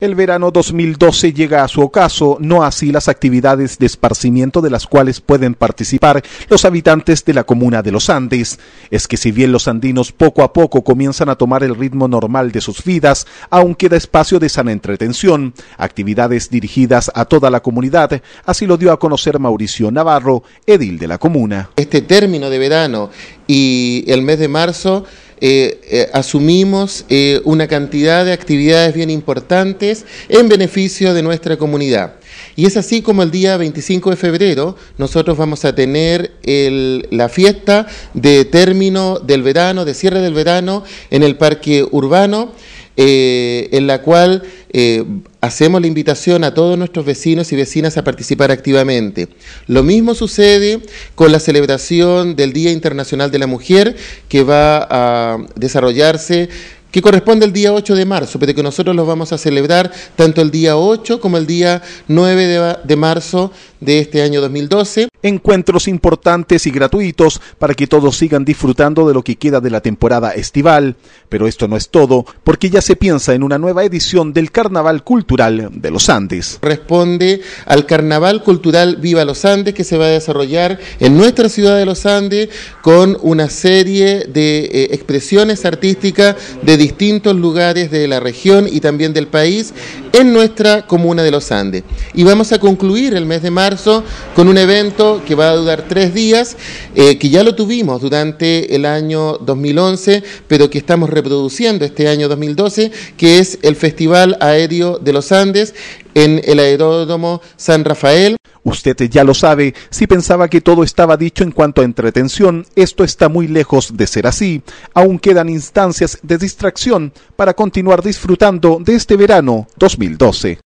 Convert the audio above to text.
El verano 2012 llega a su ocaso, no así las actividades de esparcimiento de las cuales pueden participar los habitantes de la comuna de los Andes. Es que si bien los andinos poco a poco comienzan a tomar el ritmo normal de sus vidas, aún queda espacio de sana entretención, actividades dirigidas a toda la comunidad, así lo dio a conocer Mauricio Navarro, edil de la comuna. Este término de verano y el mes de marzo eh, eh, asumimos eh, una cantidad de actividades bien importantes en beneficio de nuestra comunidad. Y es así como el día 25 de febrero nosotros vamos a tener la fiesta de término del verano, de cierre del verano en el Parque Urbano, en la cual hacemos la invitación a todos nuestros vecinos y vecinas a participar activamente. Lo mismo sucede con la celebración del Día Internacional de la Mujer que va a desarrollarse que corresponde el día 8 de marzo, pero que nosotros los vamos a celebrar tanto el día 8 como el día 9 de marzo de este año 2012, encuentros importantes y gratuitos para que todos sigan disfrutando de lo que queda de la temporada estival. Pero esto no es todo, porque ya se piensa en una nueva edición del Carnaval Cultural de los Andes. Responde al Carnaval Cultural Viva los Andes que se va a desarrollar en nuestra ciudad de los Andes con una serie de eh, expresiones artísticas de distintos lugares de la región y también del país en nuestra comuna de los Andes. Y vamos a concluir el mes de marzo con un evento que va a durar tres días, eh, que ya lo tuvimos durante el año 2011, pero que estamos reproduciendo este año 2012, que es el Festival Aéreo de los Andes en el Aeródromo San Rafael. Usted ya lo sabe, si pensaba que todo estaba dicho en cuanto a entretención, esto está muy lejos de ser así. Aún quedan instancias de distracción para continuar disfrutando de este verano 2012.